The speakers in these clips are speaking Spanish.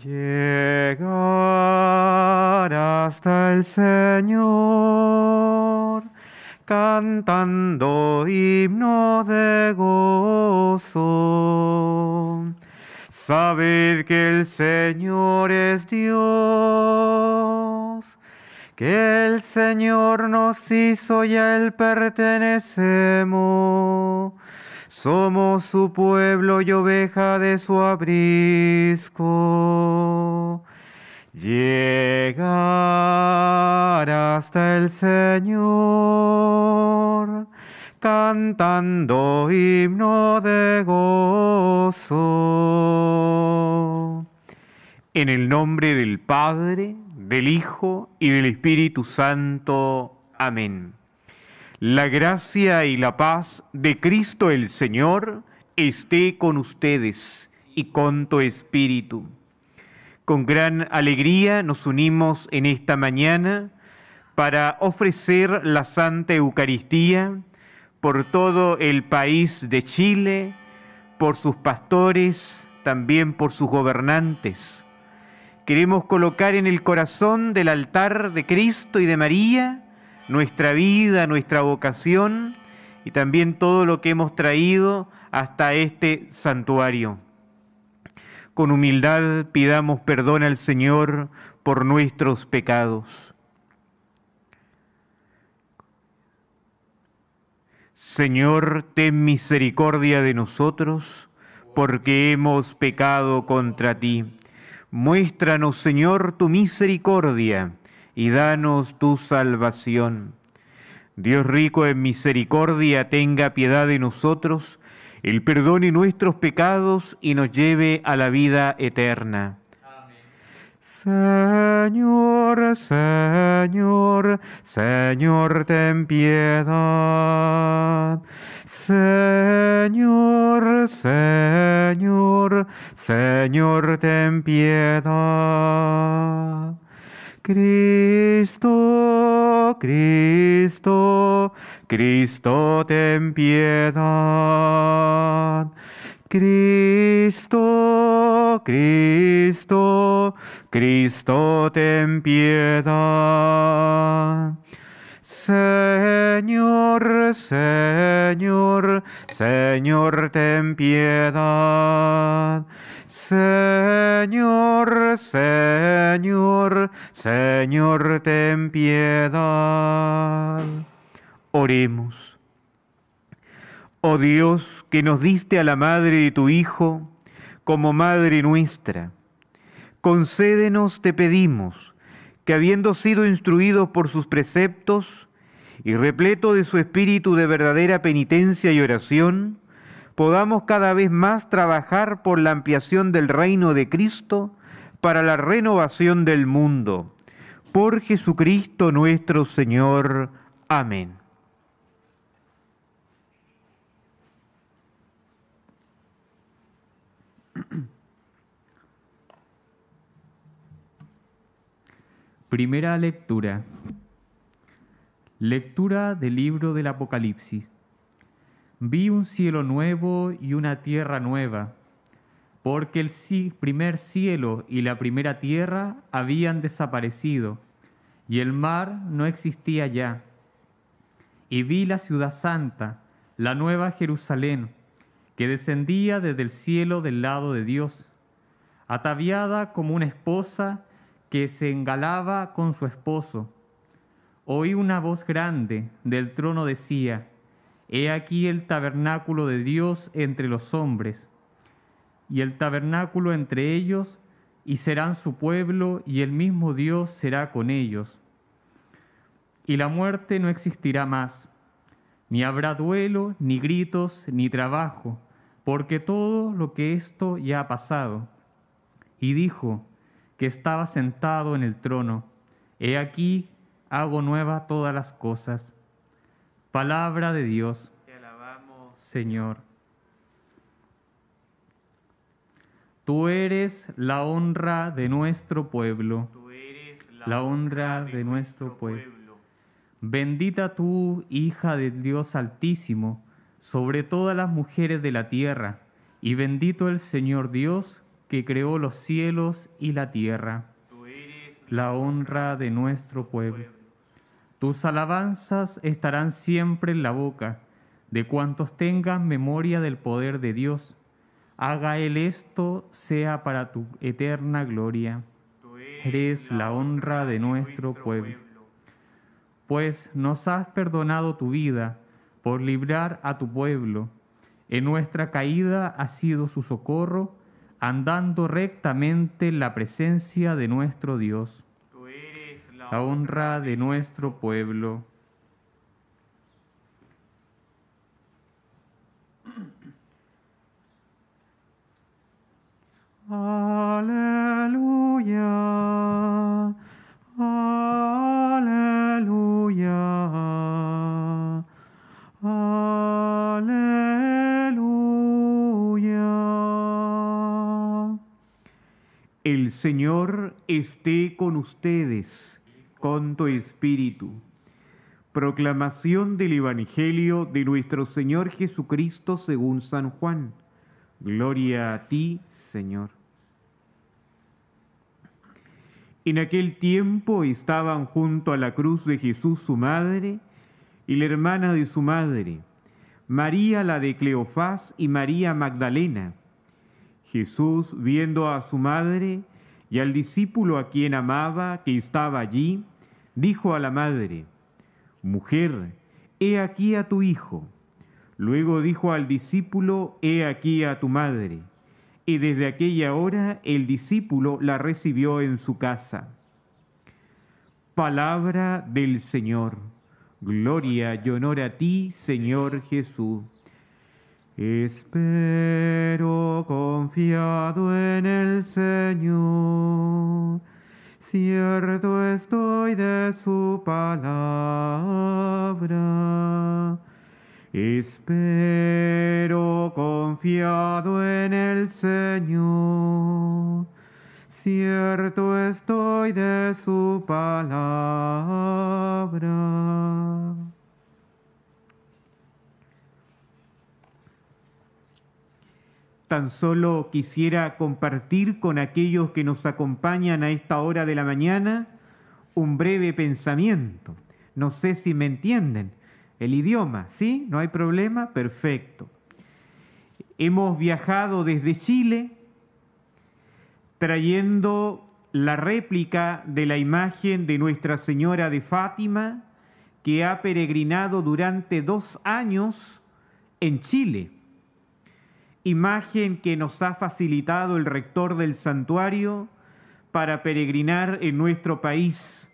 Llegar hasta el Señor cantando himno de gozo. Sabed que el Señor es Dios, que el Señor nos hizo y a Él pertenecemos. Somos su pueblo y oveja de su abrisco. Llegar hasta el Señor, cantando himno de gozo. En el nombre del Padre, del Hijo y del Espíritu Santo. Amén. La gracia y la paz de Cristo el Señor esté con ustedes y con tu espíritu. Con gran alegría nos unimos en esta mañana para ofrecer la Santa Eucaristía por todo el país de Chile, por sus pastores, también por sus gobernantes. Queremos colocar en el corazón del altar de Cristo y de María nuestra vida, nuestra vocación y también todo lo que hemos traído hasta este santuario. Con humildad pidamos perdón al Señor por nuestros pecados. Señor, ten misericordia de nosotros, porque hemos pecado contra ti. Muéstranos, Señor, tu misericordia y danos tu salvación. Dios rico en misericordia, tenga piedad de nosotros, el perdone nuestros pecados y nos lleve a la vida eterna. Señor, Señor, Señor, ten piedad. Señor, Señor, Señor, ten piedad. Cristo, Cristo, Cristo, ten piedad. Cristo, Cristo, Cristo, ten piedad. Señor, Señor, Señor, ten piedad. Señor, Señor, Señor, ten piedad. Oremos. Oh Dios, que nos diste a la madre de tu Hijo como madre nuestra, concédenos, te pedimos, que habiendo sido instruidos por sus preceptos, y repleto de su espíritu de verdadera penitencia y oración, podamos cada vez más trabajar por la ampliación del reino de Cristo para la renovación del mundo. Por Jesucristo nuestro Señor. Amén. Primera lectura. Lectura del libro del Apocalipsis. Vi un cielo nuevo y una tierra nueva, porque el primer cielo y la primera tierra habían desaparecido, y el mar no existía ya. Y vi la ciudad santa, la nueva Jerusalén, que descendía desde el cielo del lado de Dios, ataviada como una esposa que se engalaba con su esposo oí una voz grande del trono decía, He aquí el tabernáculo de Dios entre los hombres, y el tabernáculo entre ellos, y serán su pueblo, y el mismo Dios será con ellos. Y la muerte no existirá más, ni habrá duelo, ni gritos, ni trabajo, porque todo lo que esto ya ha pasado. Y dijo que estaba sentado en el trono, He aquí hago nueva todas las cosas. Palabra de Dios. Te alabamos, Señor. Tú eres la honra de nuestro pueblo. Tú eres la, honra, de, nuestro pueblo. Bendita tú, hija del Dios Altísimo, sobre todas las mujeres de la tierra, y bendito el Señor Dios que creó los cielos y la tierra. Tú eres la honra de nuestro pueblo. Tus alabanzas estarán siempre en la boca de cuantos tengan memoria del poder de Dios. Haga Él esto, sea para tu eterna gloria. Eres la honra de nuestro pueblo. Pues nos has perdonado tu vida por librar a tu pueblo. En nuestra caída ha sido su socorro, andando rectamente en la presencia de nuestro Dios la honra de nuestro pueblo. Aleluya, aleluya, aleluya. El Señor esté con ustedes con tu espíritu. Proclamación del Evangelio de nuestro Señor Jesucristo según San Juan. Gloria a ti, Señor. En aquel tiempo estaban junto a la cruz de Jesús su madre y la hermana de su madre, María la de Cleofás y María Magdalena. Jesús, viendo a su madre y al discípulo a quien amaba que estaba allí, dijo a la madre, Mujer, he aquí a tu hijo. Luego dijo al discípulo, He aquí a tu madre. Y desde aquella hora el discípulo la recibió en su casa. Palabra del Señor. Gloria y honor a ti, Señor Jesús. Espero confiado en el Señor. Cierto estoy de su palabra. Espero confiado en el Señor. Cierto estoy de su palabra. Tan solo quisiera compartir con aquellos que nos acompañan a esta hora de la mañana un breve pensamiento. No sé si me entienden. El idioma, ¿sí? ¿No hay problema? Perfecto. Hemos viajado desde Chile trayendo la réplica de la imagen de Nuestra Señora de Fátima que ha peregrinado durante dos años en Chile imagen que nos ha facilitado el rector del santuario para peregrinar en nuestro país.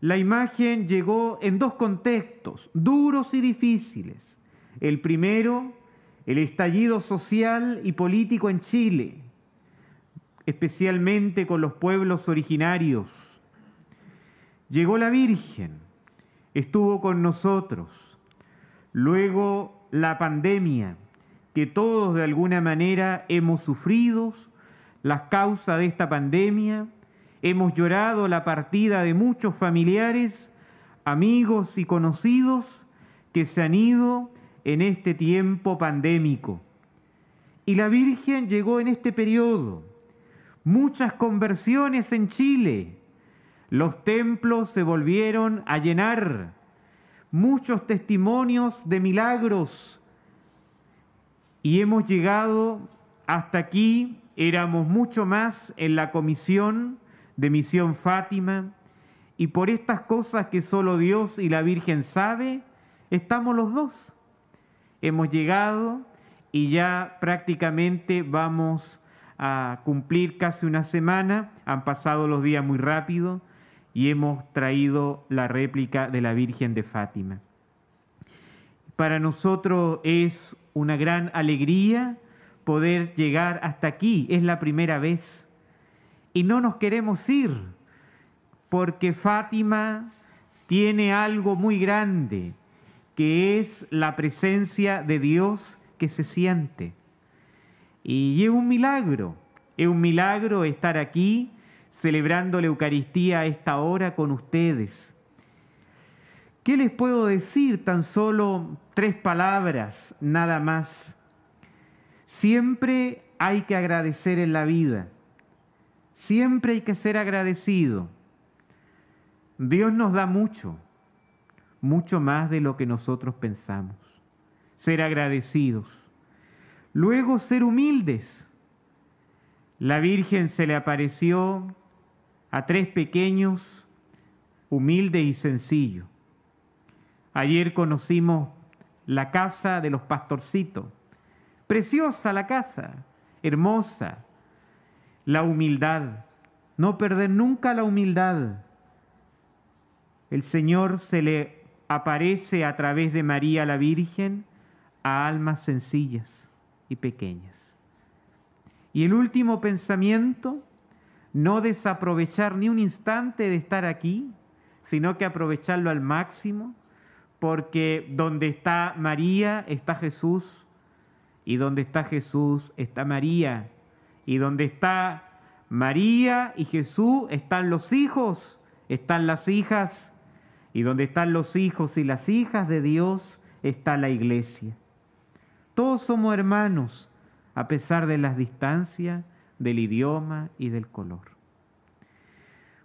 La imagen llegó en dos contextos, duros y difíciles. El primero, el estallido social y político en Chile, especialmente con los pueblos originarios. Llegó la Virgen, estuvo con nosotros. Luego la pandemia, que todos de alguna manera hemos sufrido las causas de esta pandemia, hemos llorado la partida de muchos familiares, amigos y conocidos que se han ido en este tiempo pandémico. Y la Virgen llegó en este periodo. Muchas conversiones en Chile. Los templos se volvieron a llenar. Muchos testimonios de milagros y hemos llegado hasta aquí, éramos mucho más en la comisión de Misión Fátima, y por estas cosas que solo Dios y la Virgen sabe, estamos los dos. Hemos llegado y ya prácticamente vamos a cumplir casi una semana, han pasado los días muy rápido y hemos traído la réplica de la Virgen de Fátima. Para nosotros es una gran alegría poder llegar hasta aquí, es la primera vez. Y no nos queremos ir, porque Fátima tiene algo muy grande, que es la presencia de Dios que se siente. Y es un milagro, es un milagro estar aquí celebrando la Eucaristía a esta hora con ustedes. ¿Qué les puedo decir tan solo Tres palabras, nada más. Siempre hay que agradecer en la vida. Siempre hay que ser agradecido. Dios nos da mucho, mucho más de lo que nosotros pensamos. Ser agradecidos. Luego ser humildes. La Virgen se le apareció a tres pequeños, humilde y sencillo. Ayer conocimos la casa de los pastorcitos. Preciosa la casa, hermosa. La humildad, no perder nunca la humildad. El Señor se le aparece a través de María la Virgen a almas sencillas y pequeñas. Y el último pensamiento, no desaprovechar ni un instante de estar aquí, sino que aprovecharlo al máximo porque donde está María está Jesús, y donde está Jesús está María, y donde está María y Jesús están los hijos, están las hijas, y donde están los hijos y las hijas de Dios está la iglesia. Todos somos hermanos, a pesar de las distancias, del idioma y del color.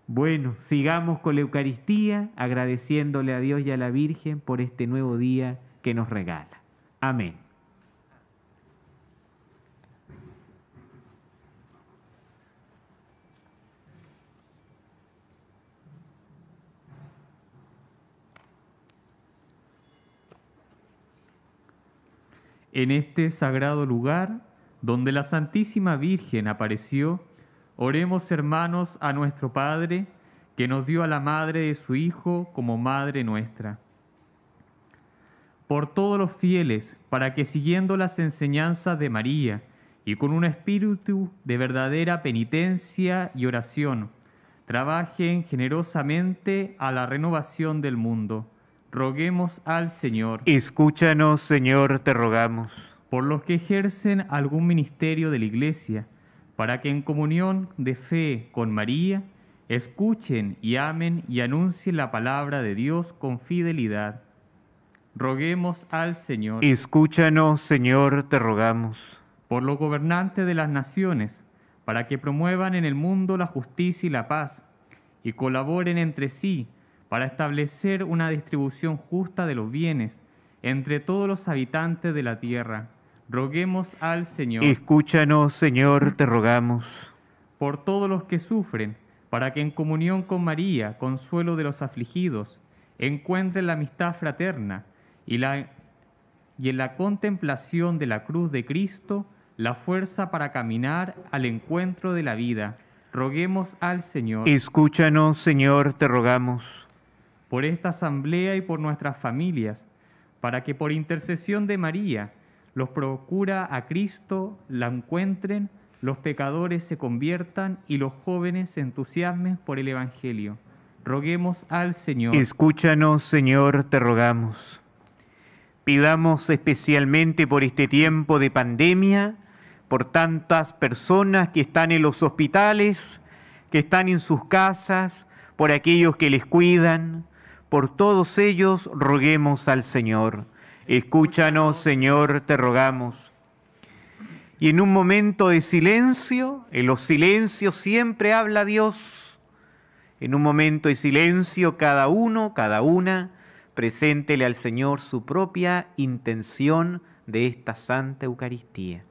Bueno, sigamos con la Eucaristía, agradeciéndole a Dios y a la Virgen por este nuevo día que nos regala. Amén. En este sagrado lugar, donde la Santísima Virgen apareció Oremos hermanos a nuestro Padre, que nos dio a la madre de su Hijo como madre nuestra. Por todos los fieles, para que siguiendo las enseñanzas de María y con un espíritu de verdadera penitencia y oración, trabajen generosamente a la renovación del mundo. Roguemos al Señor. Escúchanos, Señor, te rogamos. Por los que ejercen algún ministerio de la Iglesia para que en comunión de fe con María escuchen y amen y anuncien la palabra de Dios con fidelidad. Roguemos al Señor. Escúchanos, Señor, te rogamos. Por los gobernantes de las naciones, para que promuevan en el mundo la justicia y la paz, y colaboren entre sí para establecer una distribución justa de los bienes entre todos los habitantes de la tierra Roguemos al Señor. Escúchanos, Señor, te rogamos. Por todos los que sufren, para que en comunión con María, consuelo de los afligidos, encuentren la amistad fraterna y, la, y en la contemplación de la cruz de Cristo, la fuerza para caminar al encuentro de la vida. Roguemos al Señor. Escúchanos, Señor, te rogamos. Por esta asamblea y por nuestras familias, para que por intercesión de María, los procura a Cristo, la encuentren, los pecadores se conviertan y los jóvenes se entusiasmen por el Evangelio. Roguemos al Señor. Escúchanos, Señor, te rogamos. Pidamos especialmente por este tiempo de pandemia, por tantas personas que están en los hospitales, que están en sus casas, por aquellos que les cuidan, por todos ellos roguemos al Señor Escúchanos, Señor, te rogamos. Y en un momento de silencio, en los silencios siempre habla Dios. En un momento de silencio, cada uno, cada una, preséntele al Señor su propia intención de esta Santa Eucaristía.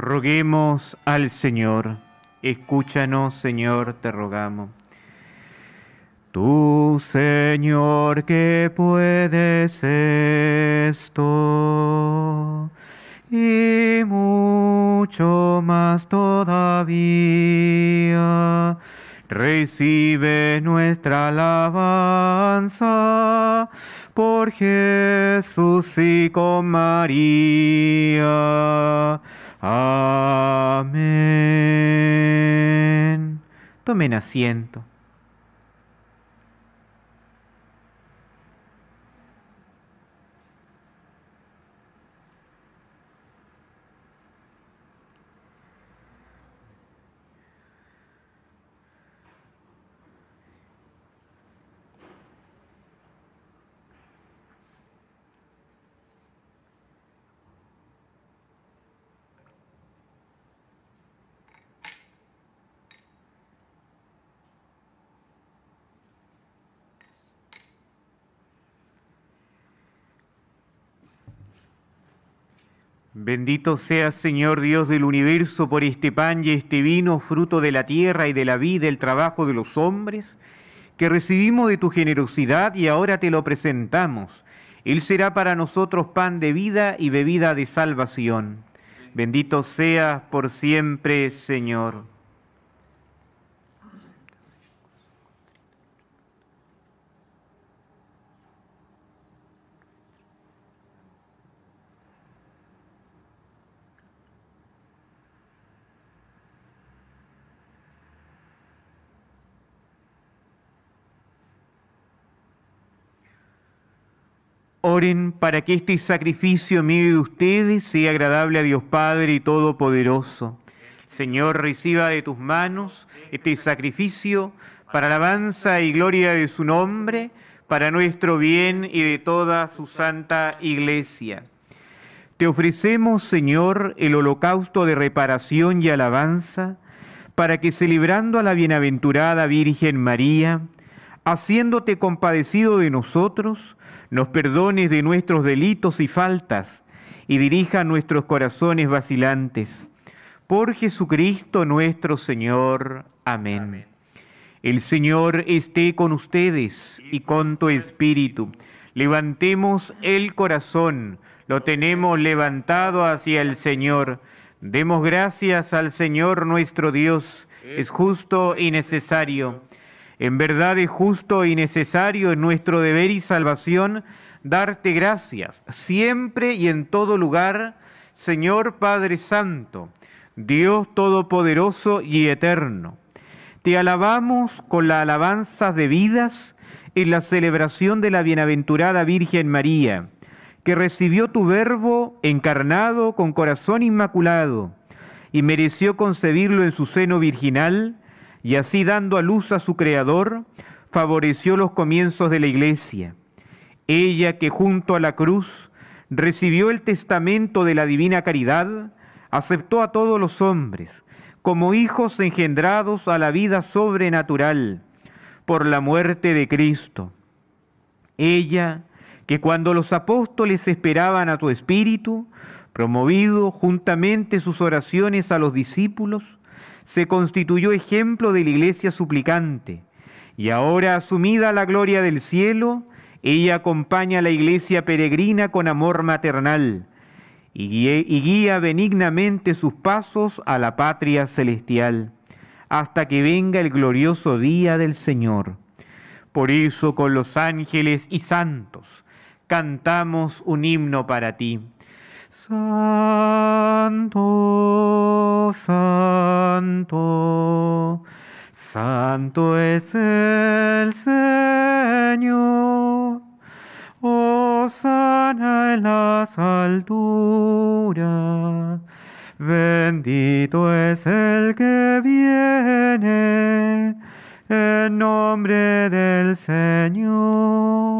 Roguemos al Señor. Escúchanos, Señor, te rogamos. Tú, Señor, que puedes esto y mucho más todavía, recibe nuestra alabanza por Jesús y con María Amén. Tomen asiento. Bendito seas, Señor Dios del universo, por este pan y este vino, fruto de la tierra y de la vida, el trabajo de los hombres, que recibimos de tu generosidad y ahora te lo presentamos. Él será para nosotros pan de vida y bebida de salvación. Bendito seas por siempre, Señor. Oren para que este sacrificio mío de ustedes sea agradable a Dios Padre y Todopoderoso. Señor, reciba de tus manos este sacrificio para alabanza y gloria de su nombre, para nuestro bien y de toda su santa iglesia. Te ofrecemos, Señor, el holocausto de reparación y alabanza, para que celebrando a la bienaventurada Virgen María, haciéndote compadecido de nosotros, nos perdone de nuestros delitos y faltas, y dirija nuestros corazones vacilantes. Por Jesucristo nuestro Señor. Amén. Amén. El Señor esté con ustedes y con tu espíritu. Levantemos el corazón, lo tenemos levantado hacia el Señor. Demos gracias al Señor nuestro Dios, es justo y necesario. En verdad es justo y necesario en nuestro deber y salvación darte gracias, siempre y en todo lugar, Señor Padre Santo, Dios Todopoderoso y Eterno. Te alabamos con la alabanza de vidas en la celebración de la bienaventurada Virgen María, que recibió tu verbo encarnado con corazón inmaculado y mereció concebirlo en su seno virginal y así dando a luz a su Creador, favoreció los comienzos de la Iglesia. Ella que junto a la cruz recibió el testamento de la divina caridad, aceptó a todos los hombres como hijos engendrados a la vida sobrenatural por la muerte de Cristo. Ella que cuando los apóstoles esperaban a tu espíritu, promovido juntamente sus oraciones a los discípulos, se constituyó ejemplo de la iglesia suplicante, y ahora asumida la gloria del cielo, ella acompaña a la iglesia peregrina con amor maternal y y guía benignamente sus pasos a la patria celestial, hasta que venga el glorioso día del Señor. Por eso con los ángeles y santos cantamos un himno para ti. Santo, santo, santo es el Señor. Oh, sana en las alturas. Bendito es el que viene en nombre del Señor.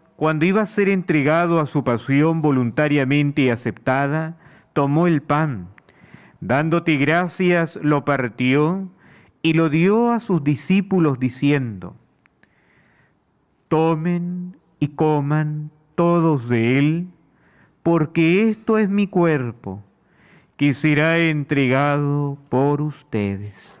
cuando iba a ser entregado a su pasión voluntariamente y aceptada, tomó el pan, dándote gracias, lo partió y lo dio a sus discípulos diciendo, tomen y coman todos de él, porque esto es mi cuerpo, que será entregado por ustedes.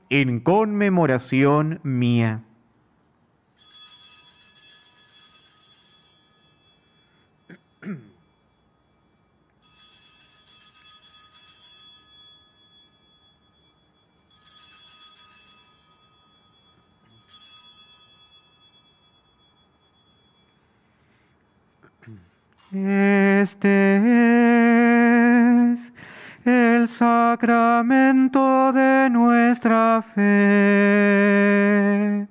en conmemoración mía. Este es el sacramento de nuestra fe.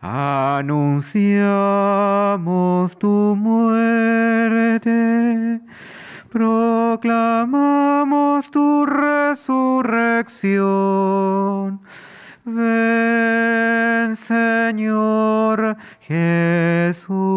Anunciamos tu muerte, proclamamos tu resurrección. Ven, Señor Jesús.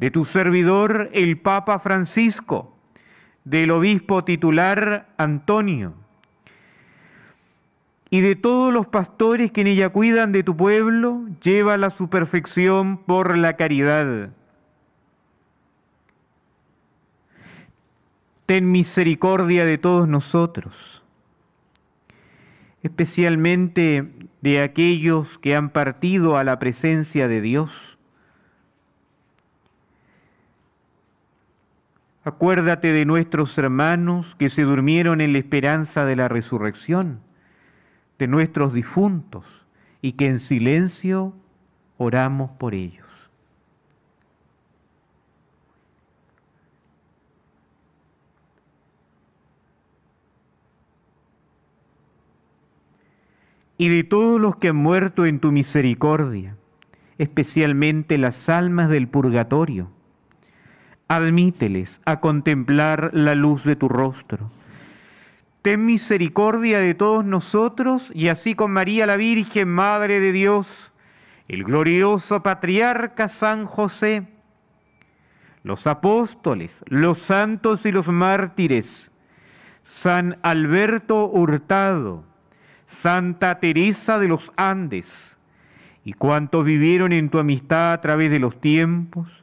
de tu servidor el Papa Francisco, del obispo titular Antonio, y de todos los pastores que en ella cuidan de tu pueblo, lleva la su perfección por la caridad. Ten misericordia de todos nosotros, especialmente de aquellos que han partido a la presencia de Dios Acuérdate de nuestros hermanos que se durmieron en la esperanza de la resurrección, de nuestros difuntos, y que en silencio oramos por ellos. Y de todos los que han muerto en tu misericordia, especialmente las almas del purgatorio, admíteles a contemplar la luz de tu rostro. Ten misericordia de todos nosotros y así con María la Virgen, Madre de Dios, el glorioso patriarca San José, los apóstoles, los santos y los mártires, San Alberto Hurtado, Santa Teresa de los Andes, y cuantos vivieron en tu amistad a través de los tiempos,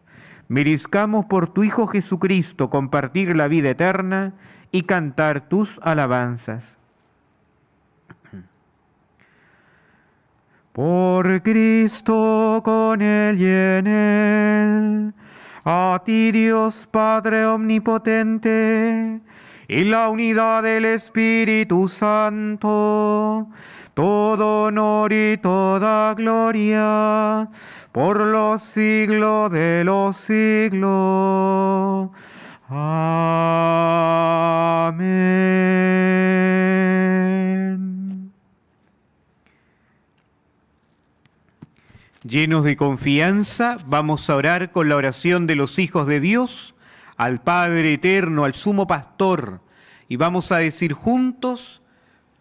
Miriscamos por tu Hijo Jesucristo compartir la vida eterna y cantar tus alabanzas. Por Cristo, con Él y en Él, a ti Dios Padre Omnipotente, y la unidad del Espíritu Santo, todo honor y toda gloria por los siglos de los siglos. Amén. Llenos de confianza, vamos a orar con la oración de los hijos de Dios al Padre Eterno, al Sumo Pastor, y vamos a decir juntos,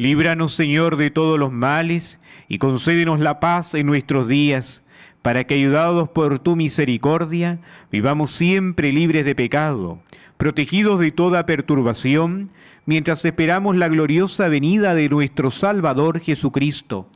Líbranos, Señor, de todos los males y concédenos la paz en nuestros días, para que, ayudados por tu misericordia, vivamos siempre libres de pecado, protegidos de toda perturbación, mientras esperamos la gloriosa venida de nuestro Salvador Jesucristo.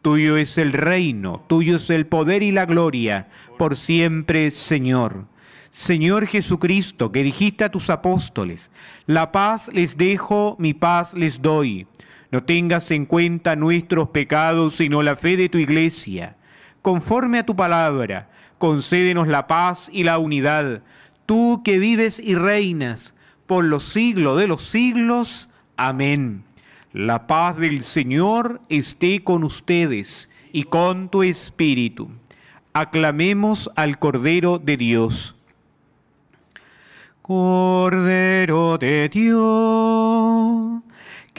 Tuyo es el reino, tuyo es el poder y la gloria, por siempre, Señor. Señor Jesucristo, que dijiste a tus apóstoles, la paz les dejo, mi paz les doy no tengas en cuenta nuestros pecados, sino la fe de tu iglesia. Conforme a tu palabra, concédenos la paz y la unidad, tú que vives y reinas por los siglos de los siglos. Amén. La paz del Señor esté con ustedes y con tu espíritu. Aclamemos al Cordero de Dios. Cordero de Dios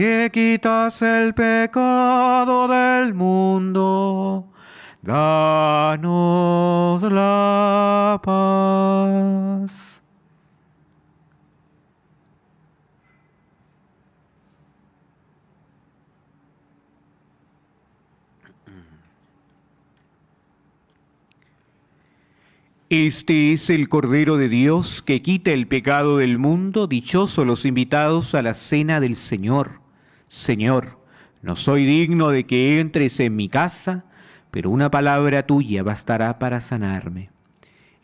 que quitas el pecado del mundo, danos la paz. Este es el Cordero de Dios que quita el pecado del mundo, dichosos los invitados a la cena del Señor. Señor, no soy digno de que entres en mi casa, pero una palabra tuya bastará para sanarme.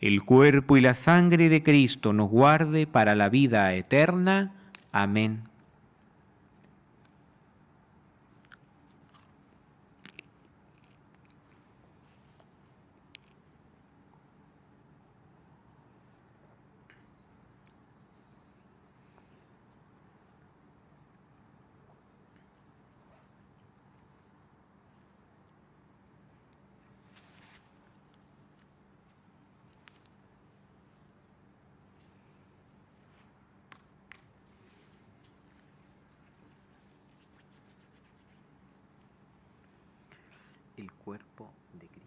El cuerpo y la sangre de Cristo nos guarde para la vida eterna. Amén. el cuerpo de Cristo.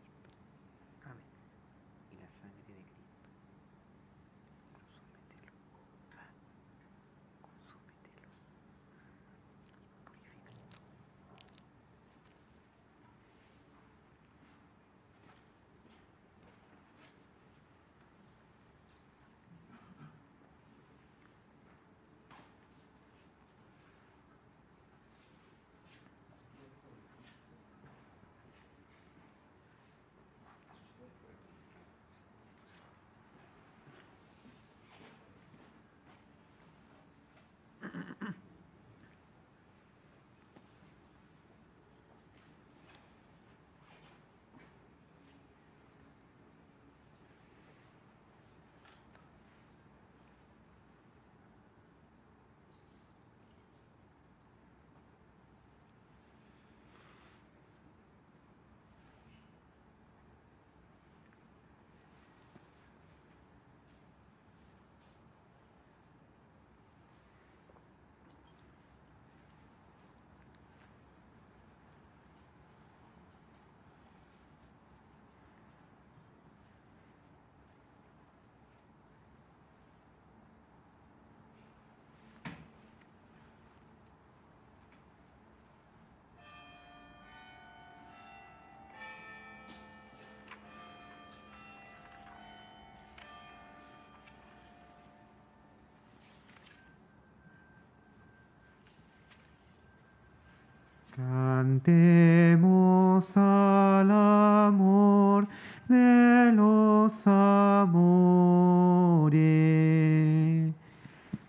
Cantemos al amor de los amores.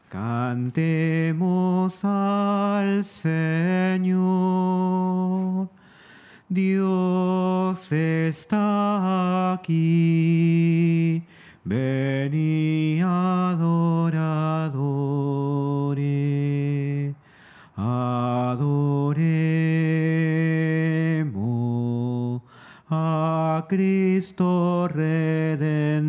Cantemos al Señor. Cristo Redentor.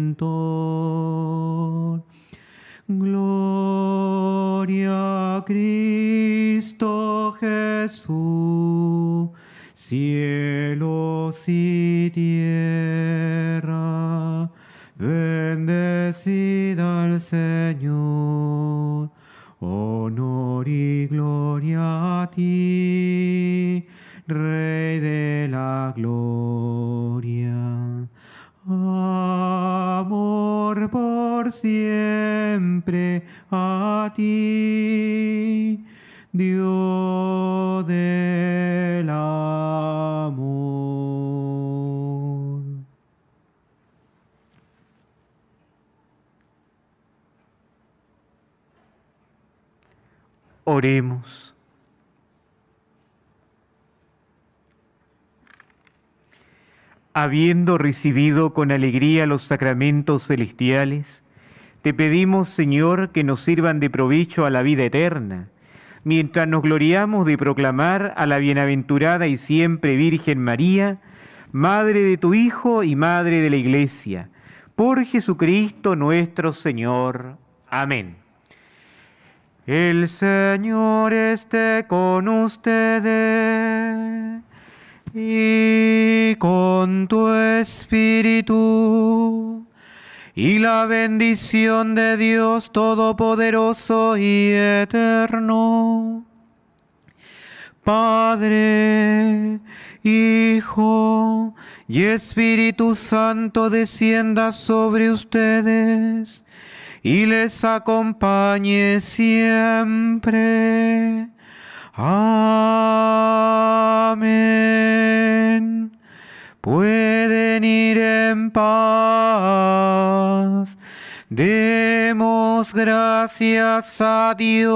habiendo recibido con alegría los sacramentos celestiales, te pedimos, Señor, que nos sirvan de provecho a la vida eterna, mientras nos gloriamos de proclamar a la bienaventurada y siempre Virgen María, Madre de tu Hijo y Madre de la Iglesia, por Jesucristo nuestro Señor. Amén. El Señor esté con ustedes y con tu espíritu y la bendición de Dios Todopoderoso y Eterno, Padre, Hijo y Espíritu Santo descienda sobre ustedes y les acompañe siempre Amén. Pueden ir en paz. Demos gracias a Dios.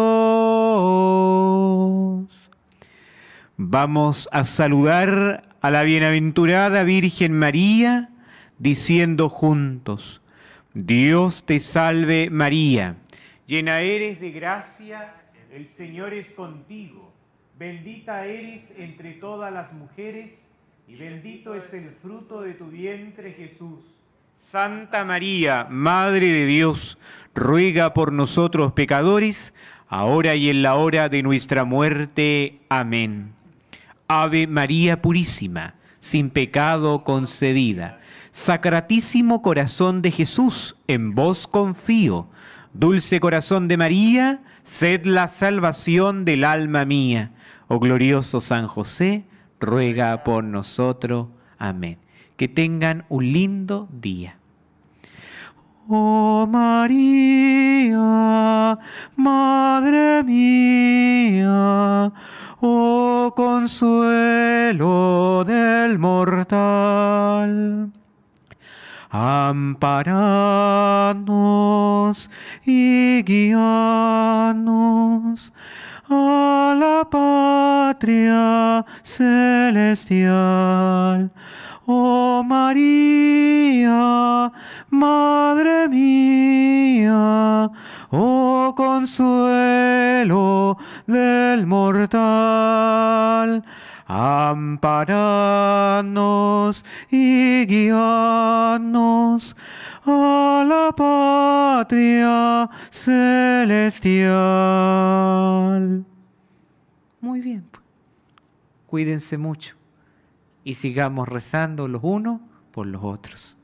Vamos a saludar a la bienaventurada Virgen María, diciendo juntos, Dios te salve María, llena eres de gracia el Señor es contigo. Bendita eres entre todas las mujeres y bendito es el fruto de tu vientre Jesús. Santa María, Madre de Dios, ruega por nosotros pecadores, ahora y en la hora de nuestra muerte. Amén. Ave María Purísima, sin pecado concedida. Sacratísimo corazón de Jesús, en vos confío. Dulce corazón de María, sed la salvación del alma mía. Oh glorioso San José, ruega por nosotros. Amén. Que tengan un lindo día. Oh María, Madre mía, oh consuelo del mortal amparanos y guíanos a la patria celestial. Oh María, Madre mía, oh consuelo del mortal amparanos y guíanos a la patria celestial. Muy bien, pues. cuídense mucho y sigamos rezando los unos por los otros.